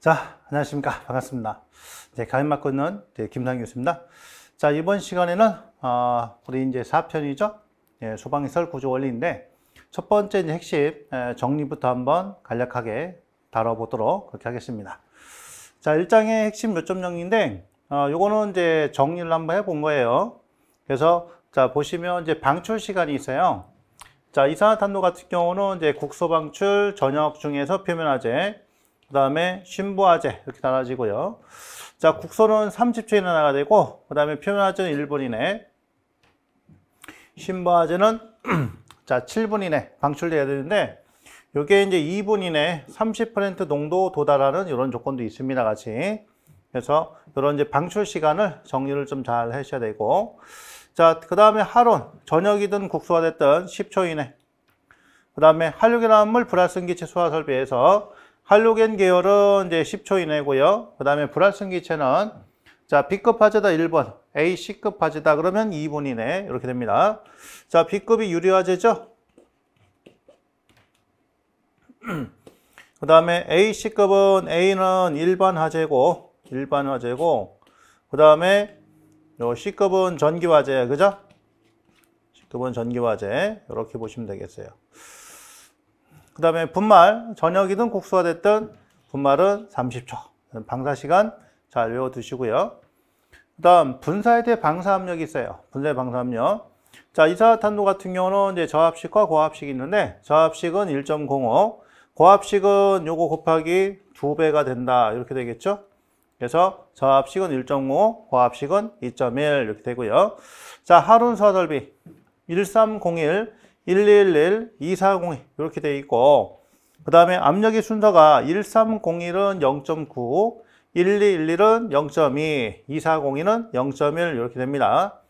자, 안녕하십니까. 반갑습니다. 이 네, 가임 맡고 있는 네, 김상규 교수입니다. 자, 이번 시간에는, 어, 우리 이제 4편이죠. 예, 소방시설 구조 원리인데, 첫 번째 이제 핵심 정리부터 한번 간략하게 다뤄보도록 그렇게 하겠습니다. 자, 1장의 핵심 요점 정리인데, 어, 요거는 이제 정리를 한번 해본 거예요. 그래서, 자, 보시면 이제 방출 시간이 있어요. 자, 이산화탄소 같은 경우는 이제 국소 방출 전역 중에서 표면화제 그 다음에 신부화제 이렇게 나눠지고요. 자, 국소는 30초에 나가 되고 그 다음에 표면화제는 1분 이내 신부화제는 자 7분 이내 방출돼야 되는데 이게 이제 2분 이내 30% 농도 도달하는 이런 조건도 있습니다. 같이 그래서 이런 이제 방출 시간을 정리를 좀 잘 하셔야 되고 자, 그 다음에 하론, 저녁이든 국소가 됐든 10초 이내. 그 다음에 한류계란물 불활성기체 소화설비에서 할로겐 계열은 이제 10초 이내고요. 그 다음에 불활성기체는 자 B급 화재다 1번, A, C급 화재다 그러면 2분 이내 이렇게 됩니다. 자 B급이 유리화재죠. 그 다음에 A, C급은 A는 일반 화재고 일반 화재고 그 다음에 C급은 전기화재 그죠? C급은 전기화재 이렇게 보시면 되겠어요. 그 다음에 분말, 저녁이든 국수가 됐든 분말은 30초. 방사 시간 잘 외워두시고요. 그 다음 분사에 대해 방사 압력이 있어요. 분사의 방사 압력. 자, 이산화탄소 같은 경우는 이제 저압식과 고압식이 있는데 저압식은 1.05, 고압식은 요거 곱하기 2배가 된다. 이렇게 되겠죠? 그래서 저압식은 1.5, 고압식은 2.1 이렇게 되고요. 자, 하룬 수설비1301 111, 1 2402 이렇게 되어 있고 그 다음에 압력의 순서가 1301은 0.9, 1 1 1 1은 0.2, 2402는 0.1 이렇게 됩니다.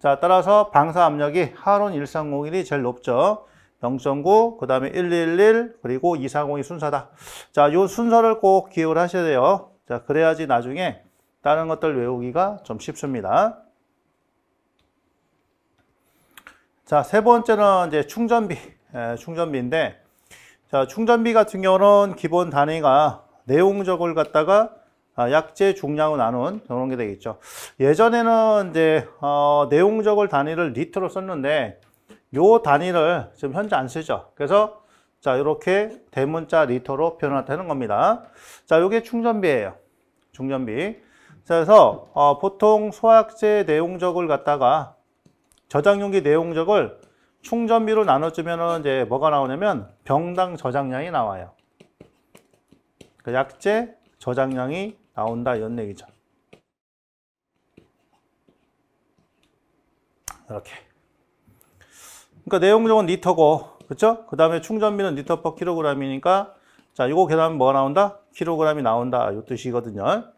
자, 따라서 방사 압력이 하론 1301이 제일 높죠. 0.9, 그 다음에 1 1 1 1 그리고 2402 순서다. 자, 요 순서를 꼭 기억을 하셔야 돼요. 자, 그래야지 나중에 다른 것들 외우기가 좀 쉽습니다. 자, 세 번째는 이제 충전비, 예, 충전비인데, 자, 충전비 같은 경우는 기본 단위가 내용적을 갖다가 아, 약재 중량을 나눈 그런 게 되겠죠. 예전에는 이제 어, 내용적을 단위를 리터로 썼는데 요 단위를 지금 현재 안 쓰죠. 그래서 자 이렇게 대문자 리터로 표현하는 겁니다. 자 요게 충전비예요. 충전비. 자, 그래서 어, 보통 소약제 내용적을 갖다가 저장용기 내용적을 충전비로 나눠주면 이제 뭐가 나오냐면 병당 저장량이 나와요. 그 약재 저장량이 나온다 이런 얘기죠. 이렇게. 그러니까 내용적은 리터고 그렇죠? 그 다음에 충전비는 리터 퍼 킬로그램이니까 자 이거 계산하면 뭐가 나온다? 킬로그램이 나온다 이 뜻이거든요.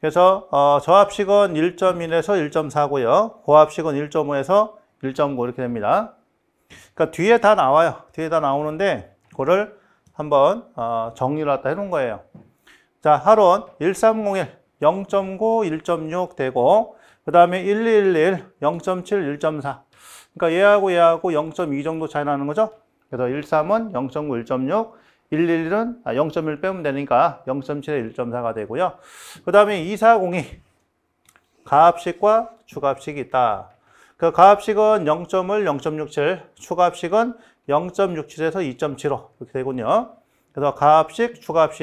그래서 어, 저압식은 1.1에서 1.4고요. 고압식은 1.5에서 1 9 이렇게 됩니다. 그러니까 뒤에 다 나와요. 뒤에 다 나오는데 그거를 한번 어, 정리를 갖다 해놓은 거예요. 자, 하론 1301 0.9 1.6 되고 그 다음에 1211 0.7 1.4 그러니까 얘하고 얘하고 0.2 정도 차이 나는 거죠. 그래서 13은 0.9 1.6 111은 0.1 아, 빼면 되니까 0.7에 1.4가 되고요. 그 다음에 240이 가압식과 추가합식이 있다. 그 가압식은 0.1, 0.67, 추가합식은 0.67에서 2.75 이렇게 되군요. 그래서 가압식, 추가합식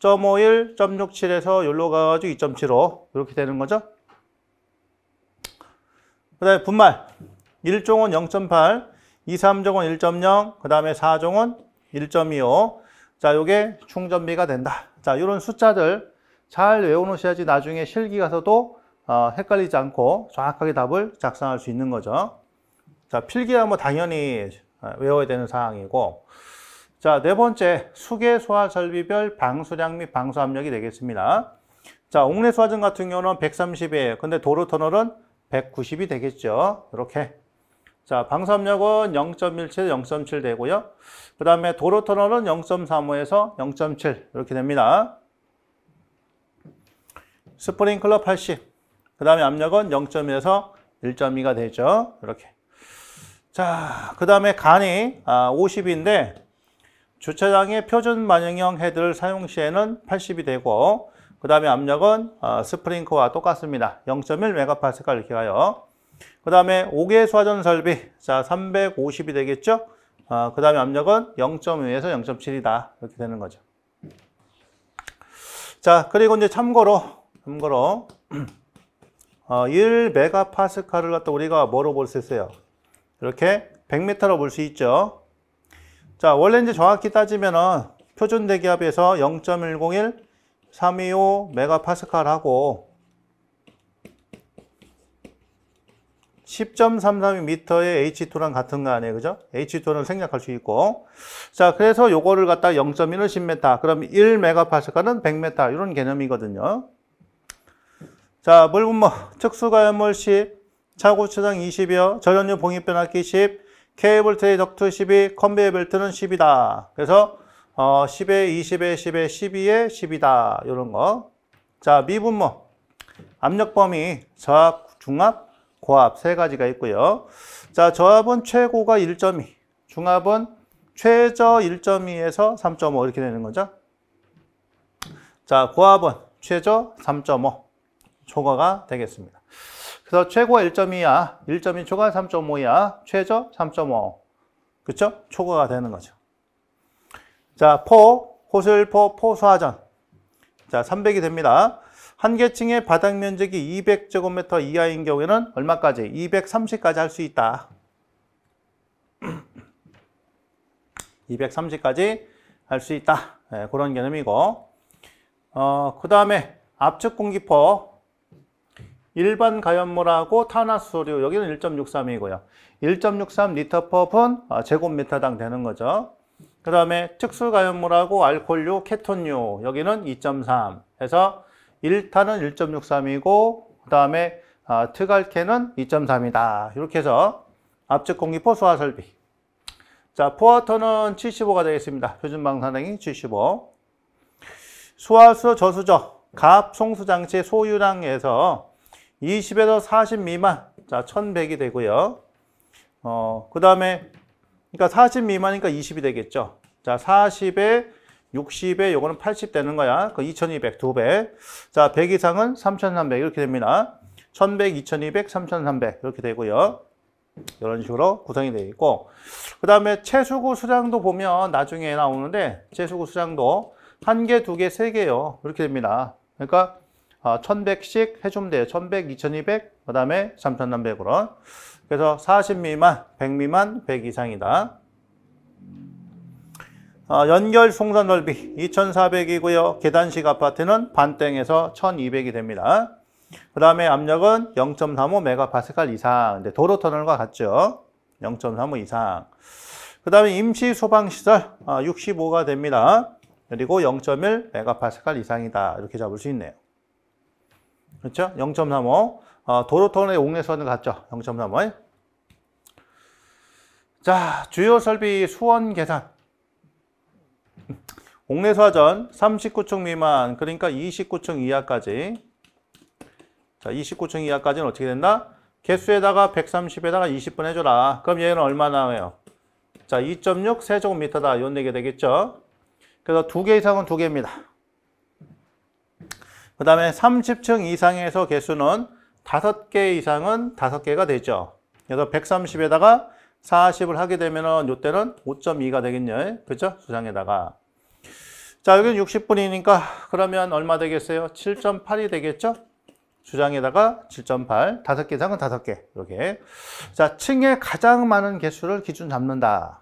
0.51, 0.67에서 여기로 가가지고 2.75 이렇게 되는 거죠. 그 다음에 분말 1종은 0.8, 2, 3종은 1.0, 그 다음에 4종은 1.25. 자, 요게 충전비가 된다. 자, 이런 숫자들 잘 외워놓으셔야지 나중에 실기 가서도 어, 헷갈리지 않고 정확하게 답을 작성할 수 있는 거죠. 자, 필기야 뭐 당연히 어, 외워야 되는 사항이고. 자, 네 번째, 수계 소화 설비별 방수량 및 방수 압력이 되겠습니다. 자, 옥내 소화전 같은 경우는 130이에요. 근데 도로 터널은 190이 되겠죠. 이렇게 자, 방섬역은 0.17, 0.7 되고요. 그 다음에 도로터널은 0.35에서 0.7 이렇게 됩니다. 스프링클러 80, 그 다음에 압력은 0 2에서 1.2가 되죠. 이렇게. 자, 그 다음에 간이 아, 50인데 주차장의 표준 만영형 헤드를 사용 시에는 80이 되고 그 다음에 압력은 아, 스프링크와 똑같습니다. 0.1 메가파스칼 이렇게 가요. 그 다음에 5개 소화전 설비. 자, 350이 되겠죠? 어, 아, 그 다음에 압력은 0.5에서 0.7이다. 이렇게 되는 거죠. 자, 그리고 이제 참고로, 참고로, 어, 1메가파스칼을 갖다 우리가 뭐로 볼 수 있어요? 이렇게 100m로 볼 수 있죠. 자, 원래 이제 정확히 따지면은 표준 대기압에서 0.101, 325 메가파스칼 하고 10.332m의 H2랑 같은 거 아니에요. 그죠? h 2는 생략할 수 있고. 자, 그래서 요거를 갖다 0 1을 10m. 그럼 1메가파스칼은 100m. 이런 개념이거든요. 자, 물분 뭐, 특수가염물 10, 차고추장 20여, 전연유 봉입변압기 10, 케이블 트레이 덕트 12, 컨베이 벨트는 10이다. 그래서 어, 10에 20에 10에 12에 10이다. 요런 거. 자, 미분모 압력 범위, 저압, 중압, 고압 세 가지가 있고요. 자, 저압은 최고가 1.2, 중압은 최저 1.2에서 3.5 이렇게 되는 거죠. 자, 고압은 최저 3.5 초과가 되겠습니다. 그래서 최고가 1.2야, 1.2 초과 3.5야, 최저 3.5. 그렇죠? 초과가 되는 거죠. 자, 포, 호술포, 포수화전. 자, 300이 됩니다. 한 계층의 바닥 면적이 200제곱미터 이하인 경우에는 얼마까지? 230까지 할 수 있다. 230까지 할 수 있다. 네, 그런 개념이고 어, 그 다음에 압축 공기포 일반 가연물하고 탄화수소류 여기는 1.63이고요. 1.63 리터 퍼분 제곱미터당 되는 거죠. 그 다음에 특수가연물하고 알코올류, 케톤류 여기는 2.3 해서 1탄은 1.63이고 그 다음에 아, 트갈캔은 2.3이다. 이렇게 해서 압축 공기포 소화 설비. 자, 포화터는 75가 되겠습니다. 표준 방산능이 75. 수화수 저수저 갑 송수장치 소유량에서 20에서 40 미만 자 1100이 되고요 어그 다음에 그러니까 40 미만이니까 20이 되겠죠 자 40에 60에 요거는 80 되는 거야. 그 2200, 2배. 자, 100 이상은 3300 이렇게 됩니다. 1100, 2200, 3300 이렇게 되고요. 이런 식으로 구성이 되어 있고 그 다음에 채수구 수장도 보면 나중에 나오는데 채수구 수장도 한 개, 두 개, 세 개요. 이렇게 됩니다. 그러니까 1100씩 아, 해주면 돼요. 1100, 2200, 그 다음에 3300으로. 그래서 40 미만, 100 미만, 100 이상이다. 어, 연결 송선 넓이 2400이고요. 계단식 아파트는 반땡에서 1200이 됩니다. 그 다음에 압력은 0 3 5 메가파스칼 이상. 근데 도로 터널과 같죠. 0.35 이상. 그 다음에 임시 소방시설 65가 아, 됩니다. 그리고 0 1 메가파스칼 이상이다. 이렇게 잡을 수 있네요. 그렇죠? 0.35. 어, 아, 도로 터널의 옥내선은 같죠? 0.35. 자, 주요 설비 수원 계산. 옥내사전 39층 미만 그러니까 29층 이하까지 자 29층 이하까지는 어떻게 된다? 개수에다가 130에다가 20분 해줘라 그럼 얘는 얼마 나와요? 자2.6 세제곱미터다 이런 얘기 되겠죠? 그래서 두 개 이상은 두 개입니다 그 다음에 30층 이상에서 개수는 5개 이상은 5 개가 되죠 그래서 130에다가 40을 하게 되면은 요때는 5.2가 되겠네요. 그죠? 주장에다가 자, 여기는 60분이니까 그러면 얼마 되겠어요? 7.8이 되겠죠? 주장에다가 7.8, 5개 이상은 5개, 이렇게. 자, 층에 가장 많은 개수를 기준 잡는다.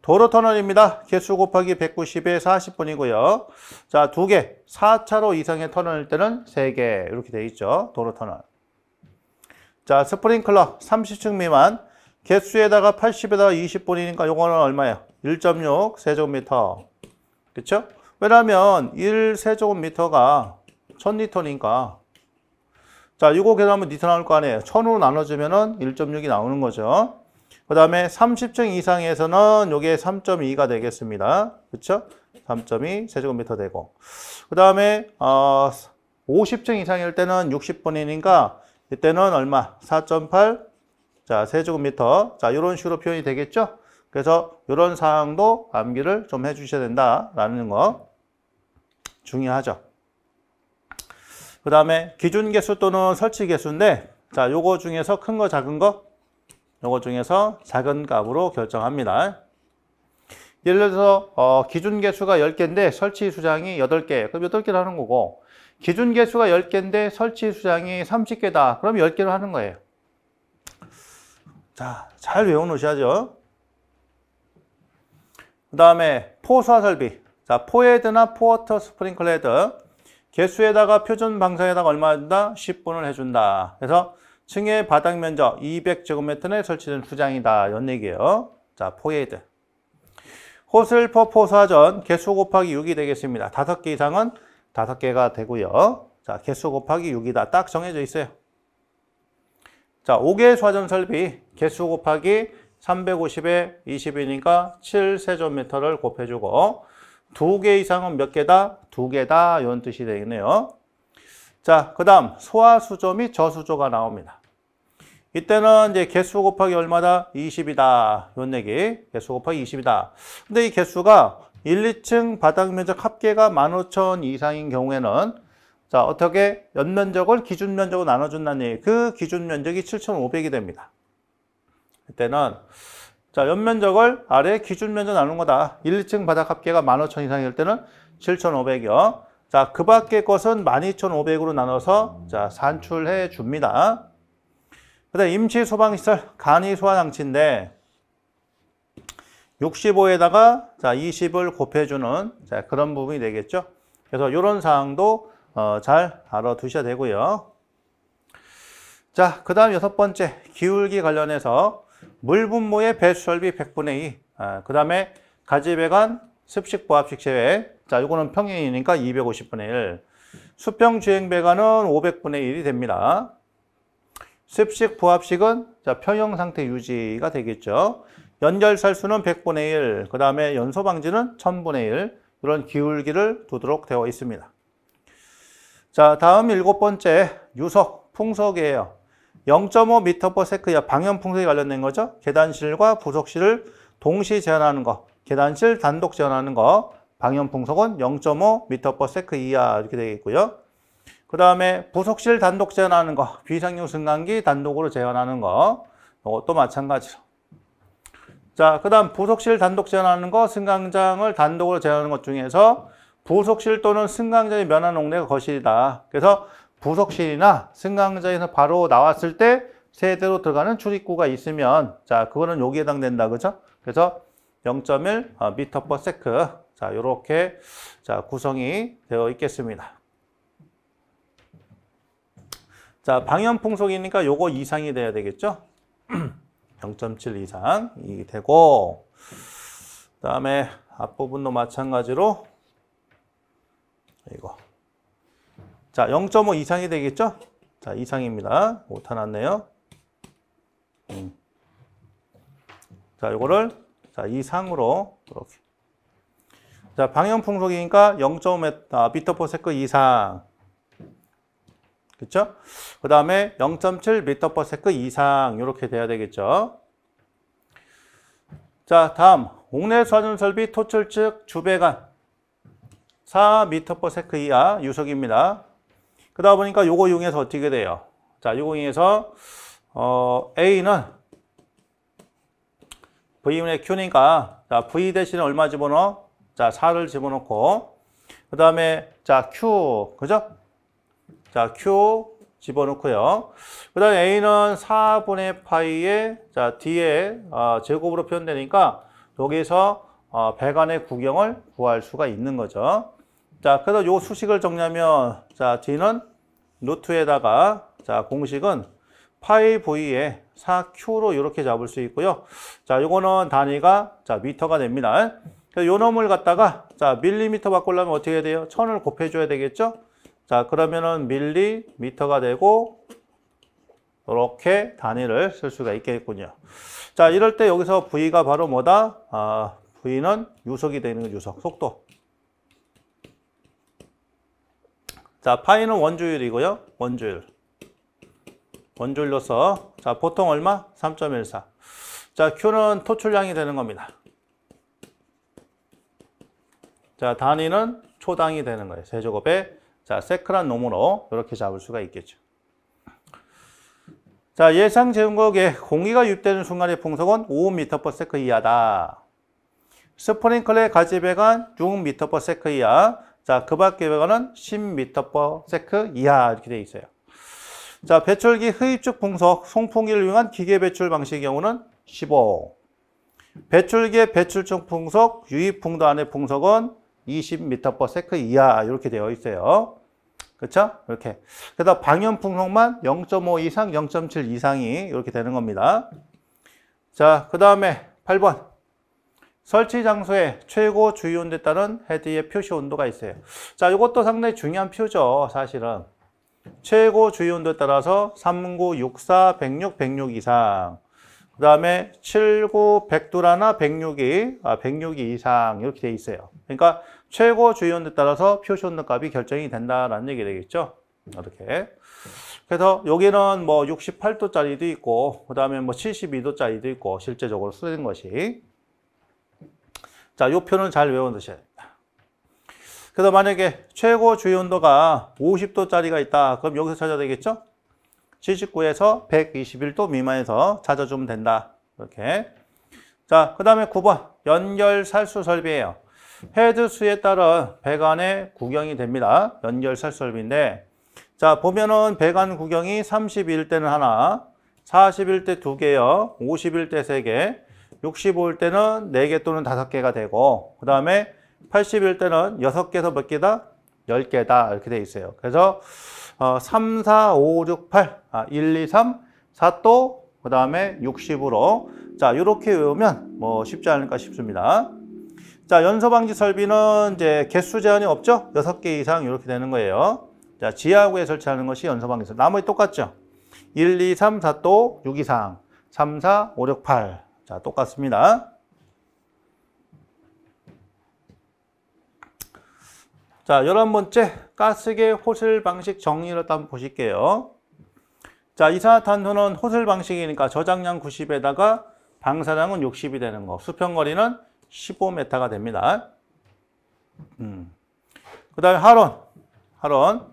도로 터널입니다. 개수 곱하기 190에 40분이고요. 자, 2개, 4차로 이상의 터널일 때는 3개, 이렇게 돼 있죠. 도로 터널. 자, 스프링클러 30층 미만, 개수에다가 80에다가 20분이니까 요거는 얼마야? 1.6 세제곱미터. 그쵸? 왜냐면 1 세제곱미터가 1000리터니까 자, 이거 계산하면 니터 나올 거 아니에요. 1000으로 나눠주면 은 1.6이 나오는 거죠. 그 다음에 30층 이상에서는 요게 3.2가 되겠습니다. 그쵸? 3.2 세제곱미터 되고. 그 다음에 어, 50층 이상일 때는 60분이니까 이때는 얼마? 4.8 자, 세제곱미터. 자, 이런 식으로 표현이 되겠죠? 그래서 이런 사항도 암기를 좀 해주셔야 된다라는 거 중요하죠. 그 다음에 기준 개수 또는 설치 개수인데 자, 요거 중에서 큰 거 작은 거 요거 중에서 작은 값으로 결정합니다. 예를 들어서 어, 기준 개수가 10개인데 설치 수장이 8개 그럼 8개를 하는 거고 기준 개수가 10개인데 설치 수장이 30개다 그럼 10개를 하는 거예요. 자, 잘 외워놓으셔야죠. 그 다음에 포사설비 자, 포헤드나 포워터 스프링클 헤드. 개수에다가 표준 방사에다가 얼마 준다? 10분을 해준다. 그래서 층의 바닥 면적 200제곱미터 내 설치된 수장이다. 이런 얘기예요. 자, 포헤드. 호슬퍼 포사전 개수 곱하기 6이 되겠습니다. 5개 이상은 5개가 되고요. 자, 개수 곱하기 6이다. 딱 정해져 있어요. 자, 5개의 좌전 설비 개수 곱하기 350에 20이니까 7세전미터를 곱해주고 2개 이상은 몇 개다? 2개다 이런 뜻이 되겠네요. 자, 그 다음 소화수조 및 저수조가 나옵니다. 이때는 이제 개수 곱하기 얼마다? 20이다. 이런 얘기. 개수 곱하기 20이다. 근데 이 개수가 1, 2층 바닥 면적 합계가 15,000 이상인 경우에는 자 어떻게 연면적을 기준 면적으로 나눠준다니그 기준 면적이 7500이 됩니다 그때는 자 연면적을 아래 기준 면적 나눈 거다 1, 2층 바닥 합계가 15,000 이상일 때는 7,500이요 자그 밖의 것은 12,500으로 나눠서 자 산출해 줍니다 그 다음 임시 소방시설 간이 소화장치인데 65에다가 자 20을 곱해주는 자 그런 부분이 되겠죠 그래서 이런 사항도 어, 잘 알아두셔야 되고요. 자, 그 다음 여섯 번째, 기울기 관련해서 물분모의 배수설비 100분의 2, 아, 그 다음에 가지배관 습식 보합식 제외, 자, 이거는 평행이니까 250분의 1, 수평 주행 배관은 500분의 1이 됩니다. 습식 보합식은 자, 평형 상태 유지가 되겠죠. 연결살수는 100분의 1, 그 다음에 연소방지는 1000분의 1, 이런 기울기를 두도록 되어 있습니다. 자, 다음 일곱 번째 유속풍속이에요 0.5m/s의 방향 풍속에 관련된 거죠. 계단실과 부속실을 동시 제한하는 거, 계단실 단독 제한하는 거, 방향 풍속은 0.5m/s 이하 이렇게 되겠고요. 그 다음에 부속실 단독 제한하는 거, 비상용 승강기 단독으로 제한하는 거, 이것도 마찬가지로. 자, 그 다음 부속실 단독 제한하는 거, 승강장을 단독으로 제한하는 것 중에서 부속실 또는 승강장의 면한 옥내가 거실이다. 그래서 부속실이나 승강장에서 바로 나왔을 때 세대로 들어가는 출입구가 있으면 자 그거는 여기 에 해당된다 그죠? 그래서 0.1 어, 미터 퍼 세크 자 이렇게 자 구성이 되어 있겠습니다. 자방염 풍속이니까 요거 이상이 돼야 되겠죠? 0.7 이상이 되고 그다음에 앞부분도 마찬가지로 이거. 자, 0.5 이상이 되겠죠? 자, 이상입니다. 오타 났네요. 음. 자, 요거를 자, 이상으로 이렇게. 자, 방향 풍속이니까 0.5m/s 아, 이상. 그렇 그다음에 0.7m/s 이상 이렇게 돼야 되겠죠. 자, 다음 옥내 수화전 설비 토출 측 주배관 4m/s 이하 유속입니다. 그러다 보니까 요거 이용해서 어떻게 돼요? 자, 요거 이용해서 어, A는 V분의 Q니까 자, V 대신에 얼마 집어넣어? 자, 4를 집어넣고 그 다음에 자, Q 그죠? 자, Q 집어넣고요. 그 다음에 A는 4분의 파이에 자, D의 어, 제곱으로 표현되니까 여기서 어, 배간의 구경을 구할 수가 있는 거죠. 자, 그래서 요 수식을 정리하면 자, D는 루트에다가 자, 공식은 파이 V에 4Q로 이렇게 잡을 수 있고요. 자, 요거는 단위가 자, 미터가 됩니다. 그래요 놈을 갖다가 자, 밀리미터 바꾸려면 어떻게 해야 돼요? 천을 곱해 줘야 되겠죠? 자, 그러면은 밀리미터가 되고 이렇게 단위를 쓸 수가 있겠군요. 자, 이럴 때 여기서 V가 바로 뭐다? 아, V는 유속이 되는 거죠. 유속, 속도. 자, 파이는 원조율이고요. 원조율. 원조율로서 자, 보통 얼마? 3.14. 자, Q는 토출량이 되는 겁니다. 자, 단위는 초당이 되는 거예요. 세제곱에 자, 세크란 놈으로 이렇게 잡을 수가 있겠죠. 자, 예상 제공국에 공기가 유입되는 순간의 풍속은 5m/s 이하다. 스프링클의 가지배가 6m/s 이하, 자, 그밖에 외관은 10m/s 이하 이렇게 되어 있어요. 자, 배출기 흡입축 풍속, 송풍기를 이용한 기계 배출 방식의 경우는 15. 배출기의 배출축 풍속, 유입풍도 안의 풍속은 20m/s 이하 이렇게 되어 있어요. 그렇죠? 이렇게. 그래서 방염 풍속만 0.5 이상, 0.7 이상이 이렇게 되는 겁니다. 자, 그 다음에 8번. 설치 장소에 최고 주의 온도에 따른 헤드의 표시 온도가 있어요. 자, 이것도 상당히 중요한 표죠, 사실은. 최고 주의 온도에 따라서 39, 64, 106, 106 이상. 그 다음에 79, 100도라나 106이, 아, 106이 이상 이렇게 돼 있어요. 그러니까 최고 주의 온도에 따라서 표시 온도 값이 결정이 된다라는 얘기 되겠죠. 이렇게. 그래서 여기는 뭐 68도짜리도 있고, 그 다음에 뭐 72도짜리도 있고, 실제적으로 쓰는 것이. 자, 요 표는 잘 외워놓으셔야 됩니다. 그래서 만약에 최고 주위 온도가 50도짜리가 있다. 그럼 여기서 찾아야 되겠죠? 79에서 121도 미만에서 찾아주면 된다. 이렇게. 자, 그 다음에 9번. 연결 살수 설비예요. 헤드 수에 따라 배관의 구경이 됩니다. 연결 살수 설비인데. 자, 보면은 배관 구경이 31대는 하나, 41대 두 개요, 51대 세 개, 65일 때는 4개 또는 5개가 되고 그 다음에 80일 때는 6개에서 몇 개다? 10개다 이렇게 돼 있어요. 그래서 어, 3, 4, 5, 6, 8 아, 1, 2, 3, 4 또 그 다음에 60으로 자 이렇게 외우면 뭐 쉽지 않을까 싶습니다. 자 연소방지 설비는 이제 개수 제한이 없죠? 6개 이상 이렇게 되는 거예요. 자 지하구에 설치하는 것이 연소방지 설비 나머지 똑같죠? 1, 2, 3, 4 또 6 이상 3, 4, 5, 6, 8 자, 똑같습니다. 자, 열한 번째 가스계 호실 방식 정리를 한번 보실게요. 자, 이산화탄소는 호실 방식이니까 저장량 90에다가 방사량은 60이 되는 거. 수평거리는 15m가 됩니다. 음. 그 다음에 하론. 하론.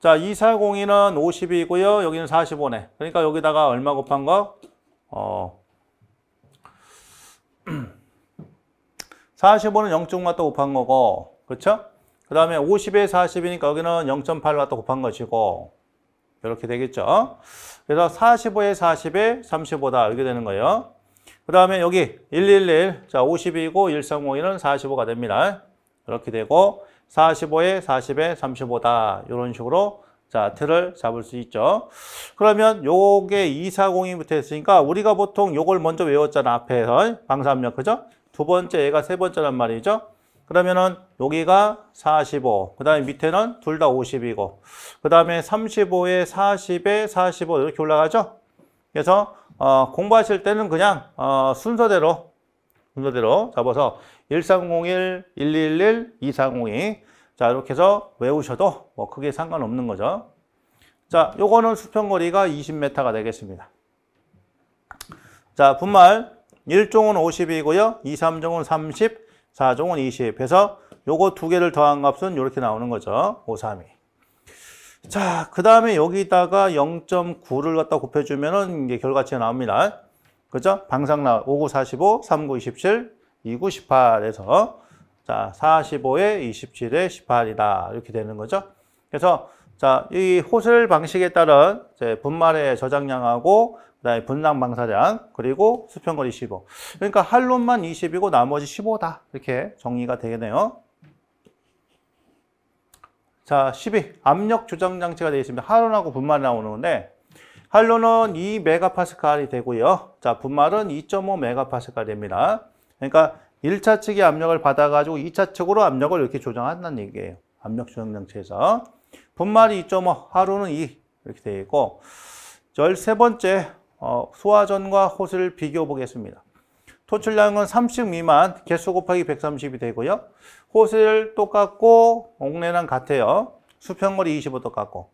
자, 2402는 50이고요. 여기는 45네. 그러니까 여기다가 얼마 곱한 거? 어, 45는 0.5 곱한 거고 그렇죠? 그 다음에 50에 40이니까 여기는 0.8 왔다 곱한 것이고 이렇게 되겠죠. 그래서 45에 40에 35다 이렇게 되는 거예요. 그 다음에 여기 111, 자 50이고 1302는 45가 됩니다. 이렇게 되고 45에 40에 35다 이런 식으로 자, 틀을 잡을 수 있죠. 그러면 요게 2 4 0이 붙어 있으니까 우리가 보통 요걸 먼저 외웠잖아. 앞에서 방사압력, 그죠? 두 번째 얘가 세 번째란 말이죠. 그러면은 여기가 45, 그 다음에 밑에는 둘 다 50이고 그 다음에 35에 40에 45 이렇게 올라가죠. 그래서 어, 공부하실 때는 그냥 어, 순서대로 순서대로 잡아서 1301, 111, 2302 자, 이렇게 해서 외우셔도 뭐 크게 상관없는 거죠. 자, 요거는 수평거리가 20m가 되겠습니다. 자, 분말 1종은 50이고요. 2, 3종은 30, 4종은 20. 해서 요거 두 개를 더한 값은 이렇게 나오는 거죠. 5, 3, 2. 자, 그 다음에 여기다가 0.9를 갖다 곱해주면은 이게 결과치가 나옵니다. 그죠? 방상 나 5, 9, 45, 3, 9, 27, 2, 9, 18에서 자, 45에 27에 18이다. 이렇게 되는 거죠. 그래서 자, 이 호슬 방식에 따른 분말의 저장량하고 그다음에 분량 방사량 그리고 수평거리 15. 그러니까 할론만 20이고 나머지 15다. 이렇게 정리가 되겠네요. 자, 12. 압력 조정 장치가 되어 있습니다. 할론하고 분말 나오는데 할론은 2메가파스칼이 되고요. 자, 분말은 2.5메가파스칼 됩니다. 그러니까 1차 측의 압력을 받아가지고 2차 측으로 압력을 이렇게 조정한다는 얘기예요. 압력 조정장치에서. 분말이 2.5, 하루는 2 이렇게 되어 있고 13번째 어, 소화전과 호스를 비교 보겠습니다. 토출량은 30 미만, 개수 곱하기 130이 되고요. 호스를 똑같고 옥내랑 같아요. 수평거리 25 똑같고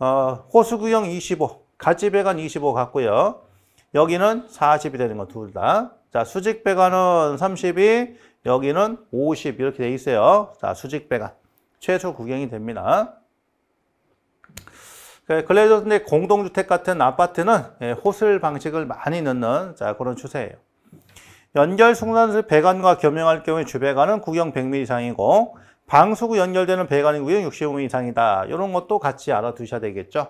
어, 호수 구형 25, 가지배관 25 같고요. 여기는 40이 되는 거 둘 다. 자, 수직 배관은 32, 여기는 50 이렇게 돼 있어요. 자, 수직 배관. 최소 구경이 됩니다. 글래저스데 그 공동주택 같은 아파트는 예, 호슬 방식을 많이 넣는 자, 그런 추세예요. 연결 승선수 배관과 겸용할 경우에 주배관은 구경 100mm 이상이고 방수구 연결되는 배관의 구경 65mm 이상이다. 이런 것도 같이 알아두셔야 되겠죠.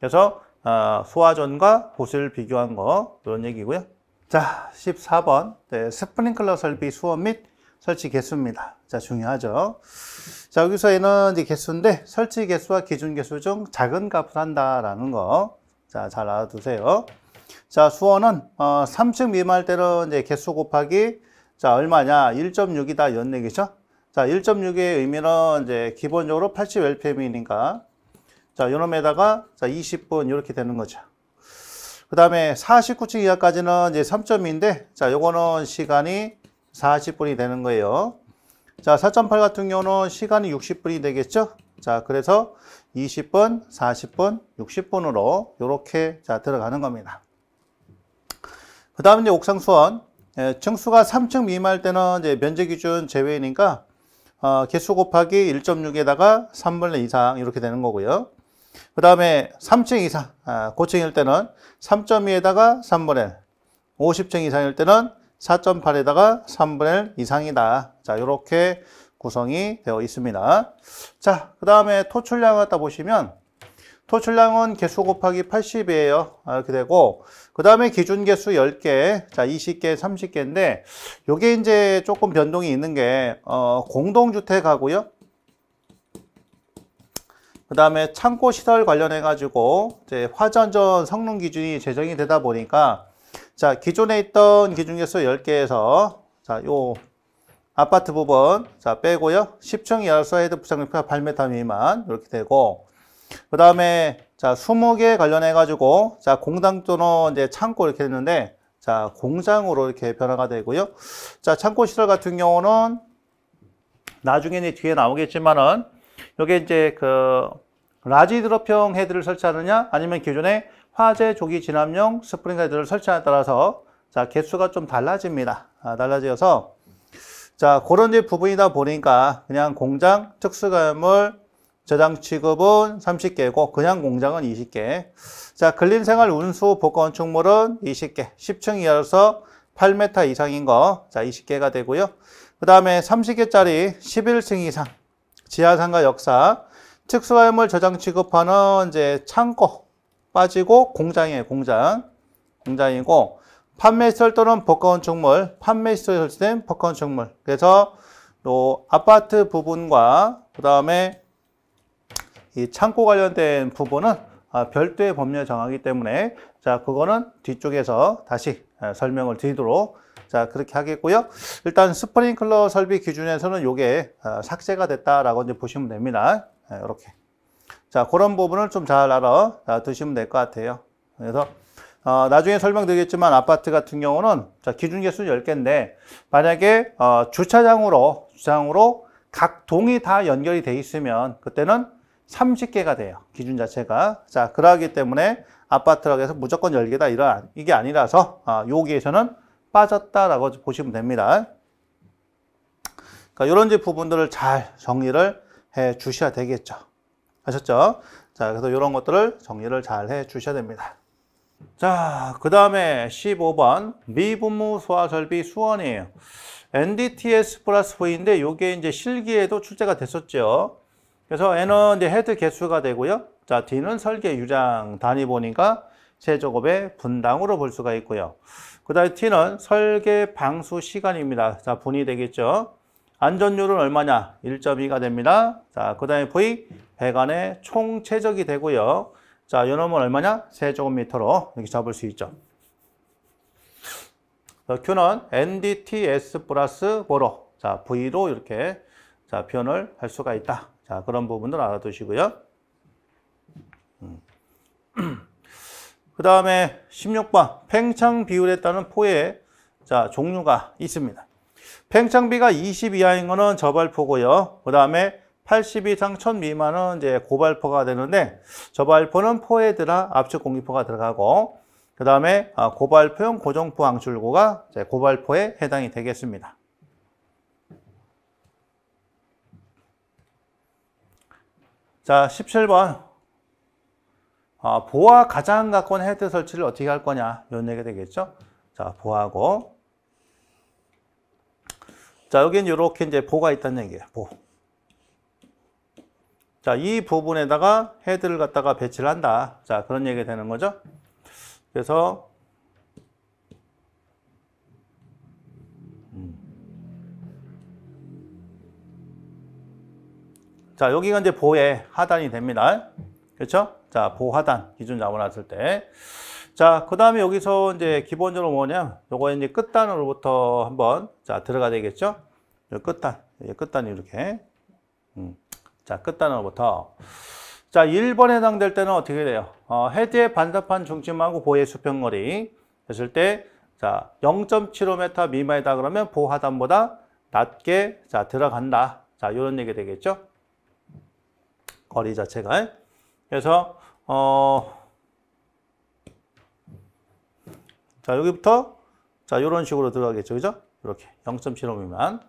그래서 어, 소화전과 호슬 비교한 거 이런 얘기고요. 자, 14번 네, 스프링클러 설비 수원 및 설치 개수입니다. 자, 중요하죠. 자, 여기서 에너지 개수인데 설치 개수와 기준 개수 중 작은 값을 한다라는 거. 자, 잘 알아두세요. 자, 수원은 어, 3층 미만일 때는 이제 개수 곱하기 자, 얼마냐? 1.6이다 연내기죠. 자, 1.6의 의미는 이제 기본적으로 80 LPM이니까 자, 요놈에다가 자, 20분 이렇게 되는 거죠. 그 다음에 49층 이하까지는 이제 3점인데 자 요거는 시간이 40분이 되는 거예요 자4.8 같은 경우는 시간이 60분이 되겠죠 자 그래서 20분 40분 60분으로 요렇게자 들어가는 겁니다 그 다음 이제 옥상 수원 예, 층수가 3층 미만일 때는 이제 면제 기준 제외니까 이 어, 개수 곱하기 1.6에다가 3분의 2상 이 이렇게 되는 거고요 그 다음에 3층 이상, 아, 고층일 때는 3.2에다가 3분의 1, 50층 이상일 때는 4.8에다가 3분의 1 이상이다. 자, 이렇게 구성이 되어 있습니다. 자, 그 다음에 토출량 갖다 보시면 토출량은 개수 곱하기 80이에요. 아, 이렇게 되고 그 다음에 기준 개수 10개, 자 20개, 30개인데 이게 이제 조금 변동이 있는 게 어, 공동주택하고요. 그 다음에 창고 시설 관련해 가지고 이제 화전전 성능 기준이 제정이 되다 보니까 자 기존에 있던 기준계수 10개에서 자요 아파트 부분 자 빼고요 10층 열하로서 헤드 부착력표가 8m 미만 이렇게 되고 그 다음에 자 20개 관련해 가지고 자 공당 또는 이제 창고 이렇게 됐는데 자 공장으로 이렇게 변화가 되고요 자 창고 시설 같은 경우는 나중에 뒤에 나오겠지만은 이게 이제 그 라지 드롭형 헤드를 설치하느냐 아니면 기존의 화재 조기 진압용 스프링 헤드를 설치하에 따라서 자 개수가 좀 달라집니다. 아, 달라져서 자 그런 부분이다 보니까 그냥 공장 특수과을 저장 취급은 30개고 그냥 공장은 20개 자 근린생활 운수 복건축물은 20개 10층 이하로서 8m 이상인 거자 20개가 되고요 그 다음에 30개짜리 11층 이상 지하상가 역사 특수화물 저장 취급하는 이제 창고 빠지고 공장이에요 공장 공장이고 판매 시설 또는 복건축물 판매 시설 설치된 복건축물 그래서 또 아파트 부분과 그 다음에 이 창고 관련된 부분은 아, 별도의 법률 정하기 때문에 자 그거는 뒤쪽에서 다시 아, 설명을 드리도록 자 그렇게 하겠고요. 일단 스프링클러 설비 기준에서는 요게 어, 삭제가 됐다라고 이제 보시면 됩니다. 이렇게. 예, 자 그런 부분을 좀 잘 알아 아, 드시면될 것 같아요. 그래서 어, 나중에 설명드리겠지만 아파트 같은 경우는 자, 기준 개수 10개인데 만약에 어, 주차장으로 주차장으로 각 동이 다 연결이 돼 있으면 그때는 30개가 돼요. 기준 자체가. 자, 그러하기 때문에 아파트라고 해서 무조건 10개다 이런 이게 아니라서 어, 여기에서는 빠졌다라고 보시면 됩니다. 그러니까 이런 부분들을 잘 정리를 해 주셔야 되겠죠. 아셨죠? 자, 그래서 이런 것들을 정리를 잘 해 주셔야 됩니다. 자, 그 다음에 15번 미분모 소화설비 수원이에요. NDTS 플러스 V인데 이게 이제 실기에도 출제가 됐었죠. 그래서 N은 이제 헤드 개수가 되고요. 자, D는 설계 유량 단위 보니까 제조급의 분당으로 볼 수가 있고요. 그 다음에 T는 설계 방수 시간입니다. 자, 분이 되겠죠. 안전율은 얼마냐? 1.2가 됩니다. 자, 그 다음에 V, 배관의 총 최적이 되고요. 자, 요놈은 얼마냐? 세조곱미터로 이렇게 잡을 수 있죠. 어, Q는 NDTS 플러스 보로 자, V로 이렇게 자, 표현을 할 수가 있다. 자, 그런 부분들 알아두시고요. 음. 그 다음에 16번 팽창 비율에 따른 포의 자 종류가 있습니다. 팽창비가 20 이하인 거는 저발포고요. 그 다음에 80 이상 1000 미만은 이제 고발포가 되는데 저발포는 포에 들어 압축 공기포가 들어가고 그 다음에 아, 고발포형 고정포 항출고가 고발포에 해당이 되겠습니다. 자, 17번 어, 보아 가장 가까운 헤드 설치를 어떻게 할 거냐 이런 얘기가 되겠죠. 자, 보하고 자, 여기는 이렇게 이제 보가 있다는 얘기예요. 보. 자, 이 부분에다가 헤드를 갖다가 배치를 한다. 자, 그런 얘기가 되는 거죠. 그래서 음. 자, 여기가 이제 보의 하단이 됩니다. 그렇죠? 자, 보하단 기준 잡아놨을 때. 자, 그 다음에 여기서 이제 기본적으로 뭐냐. 요거 이제 끝단으로부터 한번 자, 들어가야 되겠죠? 끝단. 끝단 이렇게. 이 음. 자, 끝단으로부터. 자, 1번에 해당될 때는 어떻게 돼요? 어, 헤드의 반사판 중심하고 보의 수평거리 했을 때, 자, 0.75m 미만이다 그러면 보하단보다 낮게, 자, 들어간다. 자, 요런 얘기 되겠죠? 거리 자체가. 그래서 어, 자, 여기부터, 자, 이런 식으로 들어가겠죠. 그죠? 이렇게 0.75 미만.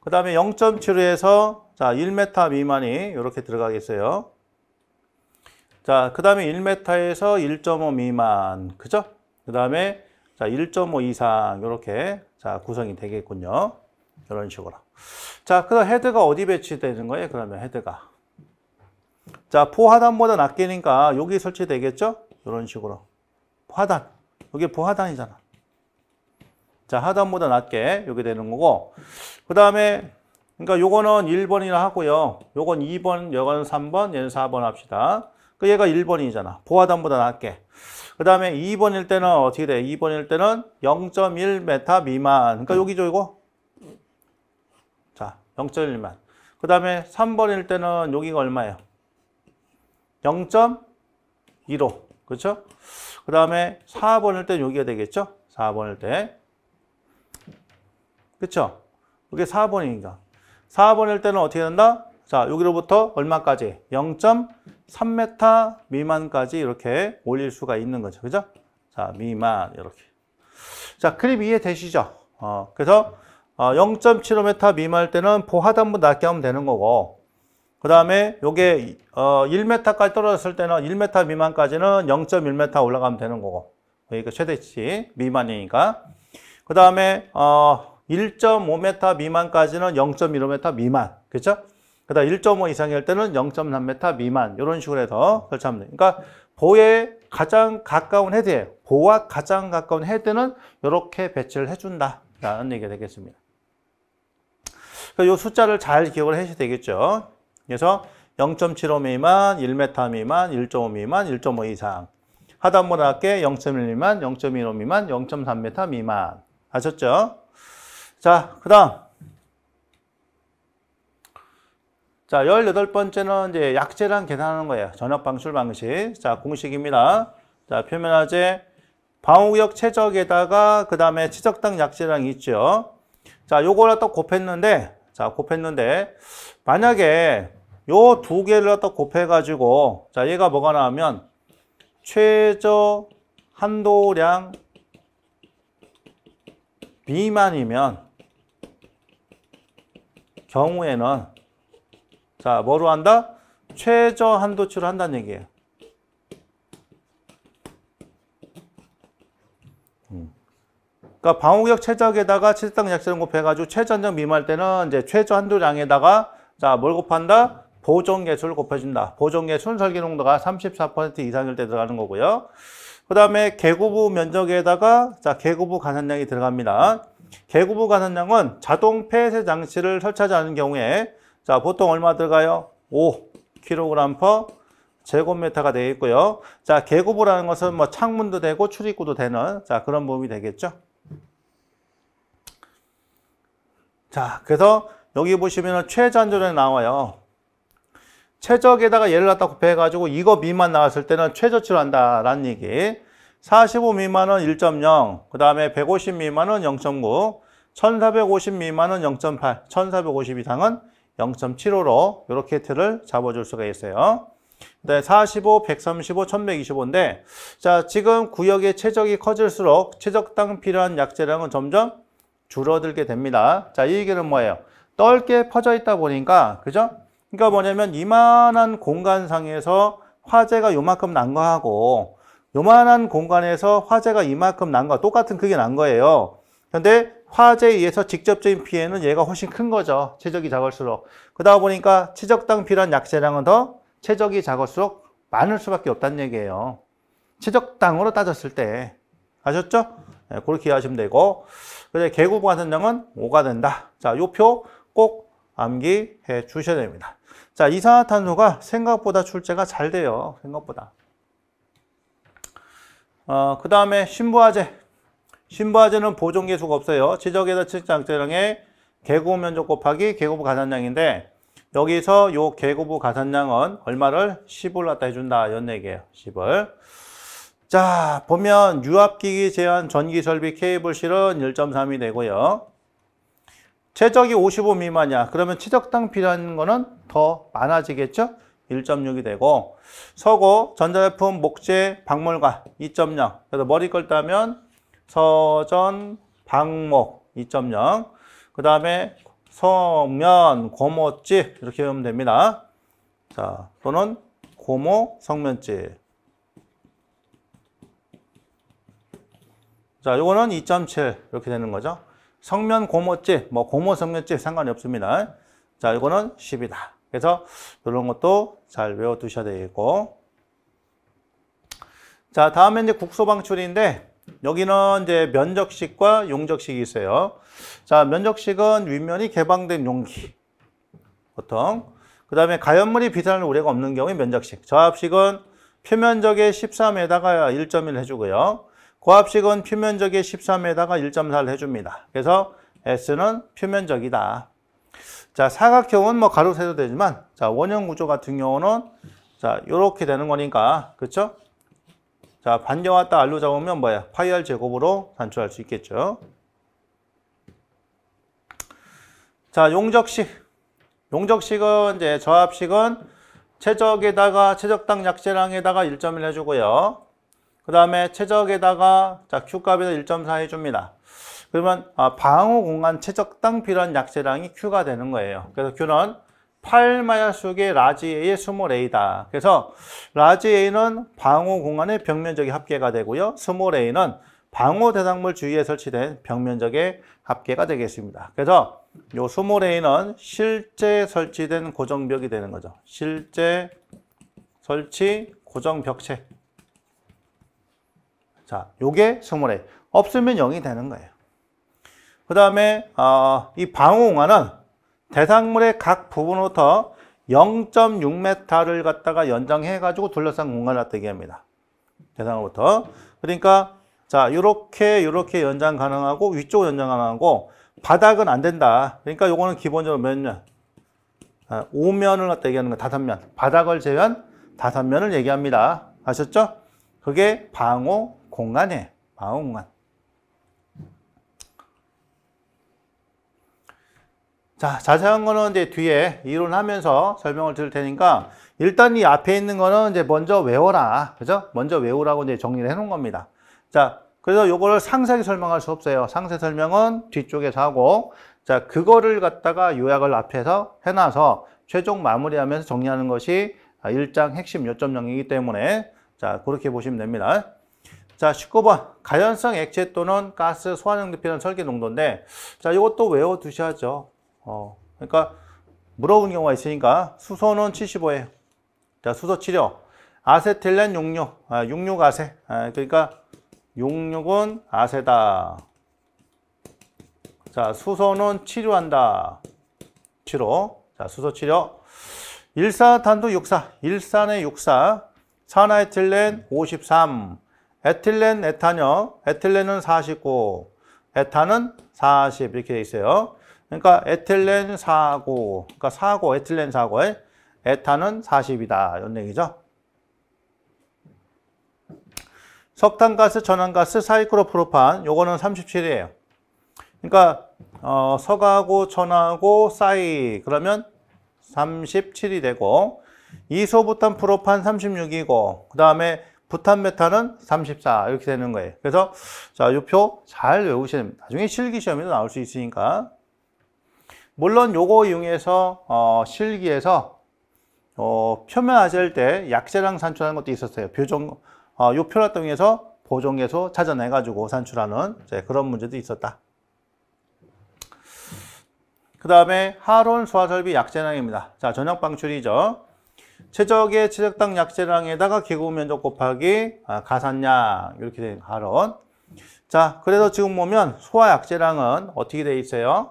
그 다음에 0.75에서 자, 1m 미만이 이렇게 들어가겠어요. 자, 그 다음에 1m에서 1.5 미만. 그죠? 그 다음에 자, 1.5 이상 이렇게 자, 구성이 되겠군요. 이런 식으로. 자, 그럼 헤드가 어디 배치되는 거예요? 그러면 헤드가. 자, 포화단보다 낮게니까 여기 설치되겠죠? 이런 식으로. 화단 여기 포화단이잖아 자, 하단보다 낮게 여기 되는 거고. 그 다음에, 그러니까 요거는 1번이라 하고요. 요건 2번, 요건 3번, 얘는 4번 합시다. 그 얘가 1번이잖아. 포화단보다 낮게. 그 다음에 2번일 때는 어떻게 돼? 2번일 때는 0.1m 미만. 그러니까 여기죠, 이거? 자, 0.1만. 그 다음에 3번일 때는 여기가 얼마예요? 0.15 그렇죠? 그 다음에 4번일 때 여기가 되겠죠? 4번일 때 그렇죠? 이게 4번이니까 4번일 때는 어떻게 된다? 자 여기로부터 얼마까지? 0.3m 미만까지 이렇게 올릴 수가 있는 거죠. 그죠? 자 미만 이렇게 자 그림 이해되시죠? 어, 그래서 어, 0.7m 미만일 때는 보하단부 낮게 하면 되는 거고 그 다음에 요게 어 1m까지 떨어졌을 때는 1m 미만까지는 0.1m 올라가면 되는 거고 그러니까 최대치 미만이니까 그 다음에 어 1.5m 미만까지는 0.1m 5 미만 그렇죠? 그 다음 1.5 이상일 때는 0.3m 미만 이런 식으로 해서 설치하면 돼요 그러니까 보에 가장 가까운 헤드에 보와 가장 가까운 헤드는 이렇게 배치를 해준다 라는 얘기가 되겠습니다 그러니까 요 숫자를 잘 기억을 해주셔야 되겠죠 그래서 0.75 미만, 1m 미만, 1.5 미만, 1.5 이상. 하단보다 낮게 0.1 미만, 0.15 미만, 0.3m 미만. 아셨죠? 자, 그 다음. 자, 18번째는 이제 약재량 계산하는 거예요. 전역 방출 방식. 자, 공식입니다. 자, 표면화재, 방호구역 최적에다가 그 다음에 치적당 약재량 있죠. 자, 요거를 또 곱했는데, 자, 곱했는데, 만약에 요두 개를 갖다 곱해가지고 자 얘가 뭐가 나오면 최저 한도량 미만이면 경우에는 자 뭐로 한다? 최저 한도치로 한다는 얘기예요. 음. 그러니까 방호구 최적에다가 치대당 약세를 곱해가지고 최전적 미만 때는 이제 최저 한도량에다가 자뭘 곱한다? 보정계수를 곱해준다. 보정계수는 설계농도가 34% 이상일 때 들어가는 거고요. 그 다음에 개구부 면적에다가 자 개구부 가산량이 들어갑니다. 개구부 가산량은 자동 폐쇄 장치를 설치하지 않은 경우에 자 보통 얼마 들어가요? 5kg/m 제곱미터가 되겠고요자 개구부라는 것은 뭐 창문도 되고 출입구도 되는 자 그런 범이 되겠죠. 자 그래서 여기 보시면 최저안전에 나와요. 최적에다가 예를 갖다 곱해가지고 이거 미만 나왔을 때는 최저치로 한다라는 얘기. 45 미만은 1.0, 그 다음에 150 미만은 0.9, 1450 미만은 0.8, 1450 이상은 0.75로 이렇게 틀을 잡아줄 수가 있어요. 네, 45, 135, 1125인데 자 지금 구역의 최적이 커질수록 최적당 필요한 약재량은 점점 줄어들게 됩니다. 자 이 얘기는 뭐예요? 넓게 퍼져 있다 보니까 그죠? 그러니까 뭐냐면 이만한 공간상에서 화재가 요만큼 난 거하고 요만한 공간에서 화재가 이만큼 난 거 똑같은 크기 난 거예요. 그런데 화재에 의해서 직접적인 피해는 얘가 훨씬 큰 거죠. 체적이 작을수록. 그러다 보니까 체적당 필요한 약재량은 더 체적이 작을수록 많을 수밖에 없다는 얘기예요. 체적당으로 따졌을 때. 아셨죠? 네, 그렇게 이해하시면 되고. 그래서 개구부 관선량은 5가 된다. 자, 요표꼭 암기해 주셔야 됩니다. 자, 이산화탄소가 생각보다 출제가 잘 돼요. 생각보다. 어, 그 다음에 신부화재. 신부화재는 보존계수가 없어요. 지적에다 측장제량의 계구 면적 곱하기 개구부 가산량인데 여기서 요개구부 가산량은 얼마를 10을 갖다 해준다. 연 얘기예요. 10을. 자, 보면 유압기기 제한 전기설비 케이블 실은 1.3이 되고요. 최적이 55 미만이야. 그러면 최적당 필요한 거는 더 많아지겠죠? 1.6이 되고 서고 전자제품 목재 박물관 2.0 그래서 머리 걸다면 서전 박목 2.0그 다음에 성면 고모집 이렇게 하면 됩니다 자 또는 고모 성면집 자 요거는 2.7 이렇게 되는 거죠 성면 고모집, 뭐 고모 성면집 상관이 없습니다. 자, 이거는 10이다. 그래서 이런 것도 잘 외워두셔야 되겠고. 자, 다음에 이제 국소 방출인데 여기는 이제 면적식과 용적식이 있어요. 자, 면적식은 윗면이 개방된 용기. 보통. 그 다음에 가연물이 비산할 우려가 없는 경우에 면적식. 저압식은 표면적의 13에다가 1.1 해주고요. 고압식은 표면적의 13에다가 1.4를 해줍니다. 그래서 S는 표면적이다. 자, 사각형은 뭐 가로 세도 되지만, 자, 원형 구조 같은 경우는, 자, 요렇게 되는 거니까, 그쵸? 자, 반경 왔다 알로 잡으면 뭐야? 파이 r 제곱으로 단축할 수 있겠죠. 자, 용적식. 용적식은 이제 저압식은 최적에다가 최적당 약재량에다가1.1 해주고요. 그 다음에 최적에다가 자 Q값에서 1.4 해줍니다. 그러면 아, 방어 공간 최적당 필요한 약재량이 Q가 되는 거예요. 그래서 Q는 8마야수의 라지 A의 스몰 A다. 그래서 라지 A는 방호 공간의 벽면적의 합계가 되고요. 스몰 A는 방호 대상물 주위에 설치된 벽면적의 합계가 되겠습니다. 그래서 요 스몰 A는 실제 설치된 고정벽이 되는 거죠. 실제 설치 고정벽체. 자, 요게 성분의 없으면 0이 되는 거예요. 그 다음에 어, 이방공간은 대상물의 각 부분부터 0.6m를 갖다가 연장해가지고 둘러싼 공간을 뜨게 합니다. 대상으로부터. 그러니까 자 이렇게 이렇게 연장 가능하고 위쪽 연장 가능하고 바닥은 안 된다. 그러니까 요거는 기본적으로 몇 면? 아, 5면을 갖다 얘기하는 거 다섯 면. 바닥을 제외한 다섯 면을 얘기합니다. 아셨죠? 그게 방호 공간에 마음만. 자, 자세한 거는 이제 뒤에 이론하면서 설명을 드릴 테니까 일단 이 앞에 있는 거는 이제 먼저 외워라. 그죠? 먼저 외우라고 이제 정리를 해 놓은 겁니다. 자, 그래서 요거를 상세하게 설명할 수 없어요. 상세 설명은 뒤쪽에서 하고 자, 그거를 갖다가 요약을 앞에서 해 놔서 최종 마무리하면서 정리하는 것이 아, 일장 핵심 요점 영이기 때문에 자, 그렇게 보시면 됩니다. 자, 19번. 가연성 액체 또는 가스 소화능 대피는 설계 농도인데, 자, 이것도 외워두셔야죠. 어, 그러니까, 물어본 경우가 있으니까, 수소는 75에요. 자, 수소 치료. 아세틸렌 66, 아, 66아세 아, 그러니까, 6 6은 아세다. 자, 수소는 치료한다. 치료. 자, 수소 치료. 일산탄도 64, 일산의 64, 산화이틸렌 53, 에틸렌, 에탄요. 에틸렌은 49, 에탄은 40 이렇게 돼 있어요. 그러니까 에틸렌 49, 그러니까 49, 에틸렌 49에 에탄은 40이다. 이런 얘기죠. 석탄가스, 전환가스, 사이클로프로판 요거는 37이에요. 그러니까 어, 석하고 천하고 사이 그러면 37이 되고 이소부탄 프로판 36이고 그 다음에 부탄 메탄은 34 이렇게 되는 거예요. 그래서 자, 요표잘외우셔야 됩니다. 나중에 실기 시험에도 나올 수 있으니까 물론 요거 이용해서 어, 실기에서 어, 표면 하실 때 약세량 산출하는 것도 있었어요. 표정 어, 요 표라동에서 보정계서 찾아내 가지고 산출하는 이제 그런 문제도 있었다. 그 다음에 하론 소화설비 약재량입니다. 자, 전역 방출이죠. 최적의 최적당 약재량에다가 기구 면적 곱하기 아, 가산량 이렇게 된 가론 자 그래서 지금 보면 소화 약재량은 어떻게 돼 있어요?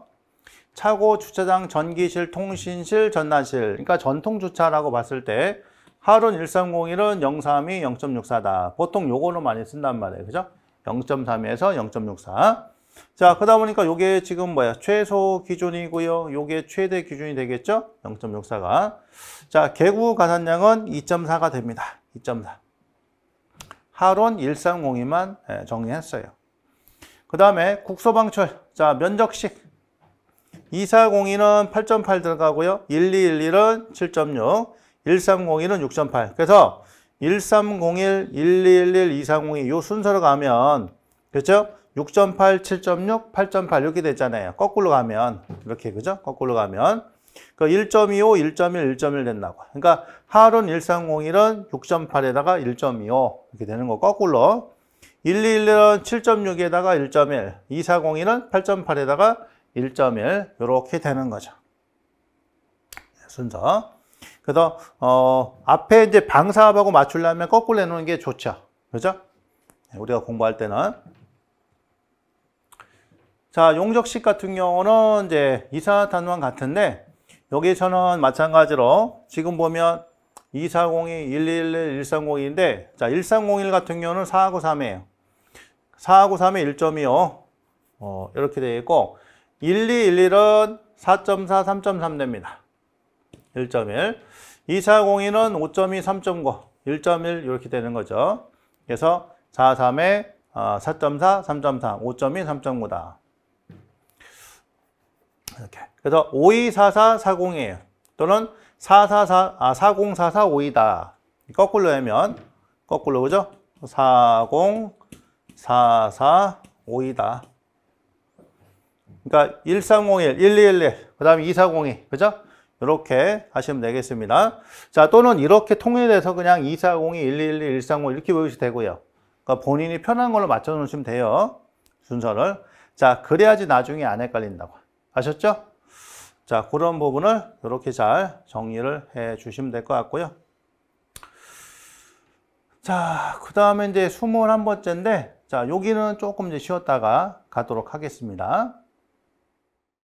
차고, 주차장, 전기실, 통신실, 전단실 그러니까 전통주차라고 봤을 때 하룬 1301은 032, 0.64다 보통 요거로 많이 쓴단 말이에요 그죠? 0.32에서 0.64 자, 그러다 보니까 요게 지금 뭐야? 최소 기준이고요. 요게 최대 기준이 되겠죠? 0.64가. 자, 개구 가산량은 2.4가 됩니다. 2.4. 하론 1302만 예, 정리했어요. 그 다음에 국소방출. 자, 면적식. 2402는 8.8 들어가고요. 1211은 7.6, 1301은 6.8. 그래서 1301, 1211, 2302 요 순서로 가면 그렇죠? 6.8, 7.6, 8.8 이렇게 됐잖아요. 거꾸로 가면 이렇게 그죠? 거꾸로 가면 그 1.25, 1.1, 1.1 된다고. 그러니까 하룬 1301은 6.8에다가 1.25 이렇게 되는 거 거꾸로 1211은 7.6에다가 1.1, 2401은 8.8에다가 1.1 이렇게 되는 거죠. 네, 순서. 그래서 어 앞에 이제 방사합하고 맞추려면 거꾸로 내놓는 게 좋죠. 그죠? 네, 우리가 공부할 때는 자, 용적식 같은 경우는 이제 이산화탄소랑 같은데 여기 서는 마찬가지로 지금 보면 2402, 111, 1301인데 자, 1301 같은 경우는 4하고3이에요4하고3의1.25 어, 이렇게 되어 있고 1211은 4.4, 3.3 됩니다. 1.1 2402는 5.2, 3.9 1.1 이렇게 되는 거죠. 그래서 4.3에 4.4, 3 4 5.2, 3.9다. 이렇게. 그래서 524440이에요. 또는 444, 아, 40445이다. 거꾸로 하면, 거꾸로 그죠? 40445이다. 그러니까 1301, 1211, 그 다음에 2402, 그죠? 이렇게 하시면 되겠습니다. 자, 또는 이렇게 통일해서 그냥 2402, 1211, 1301 이렇게 외시면 되고요. 그러니까 본인이 편한 걸로 맞춰 놓으시면 돼요. 순서를. 자, 그래야지 나중에 안 헷갈린다고. 아셨죠? 자, 그런 부분을 이렇게 잘 정리를 해 주시면 될 것 같고요. 자, 그 다음에 이제 21번째인데, 자, 여기는 조금 이제 쉬었다가 가도록 하겠습니다.